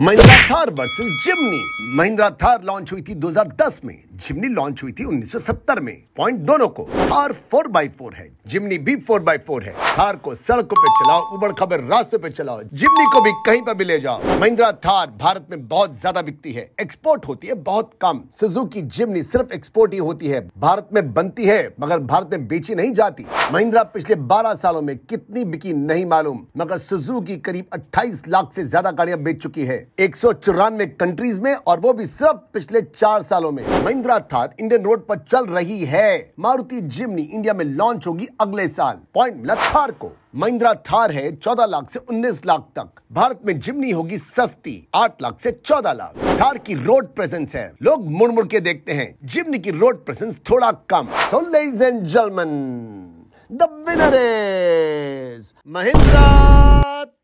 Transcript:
Mahindra Thar versus Jimny Mahindra Thar launch हुई थी 2010 में जिमनी लॉन्च हुई थी 1970 में पॉइंट दोनों को थार फोर है जिमनी भी बाई फोर है थार को सड़कों पे चलाओ उबड़ खबर रास्ते पे चलाओ जिमनी को भी कहीं पर भी ले जाओ महिंद्रा थार भारत में बहुत ज्यादा बिकती है एक्सपोर्ट होती है बहुत कम सुजुकी जिमनी सिर्फ एक्सपोर्ट ही होती है भारत में बनती है मगर भारत में बेची नहीं जाती महिंद्रा पिछले बारह सालों में कितनी बिकी नहीं मालूम मगर सुजुकी करीब अट्ठाईस लाख ऐसी ज्यादा गाड़ियाँ बेच चुकी है एक सौ चौरानवे कंट्रीज में और वो भी सिर्फ पिछले चार सालों में महिंद्रा थार इंडियन रोड पर चल रही है मारुति जिमनी इंडिया में लॉन्च होगी अगले साल पॉइंट मिला थार को महिंद्रा थार है चौदह लाख से उन्नीस लाख तक भारत में जिमनी होगी सस्ती आठ लाख से चौदह लाख थार की रोड प्रेजेंस है लोग मुड़ मुड़ के देखते हैं जिमनी की रोड प्रेजेंस थोड़ा कम so ladies and gentlemen the winner is Mahindra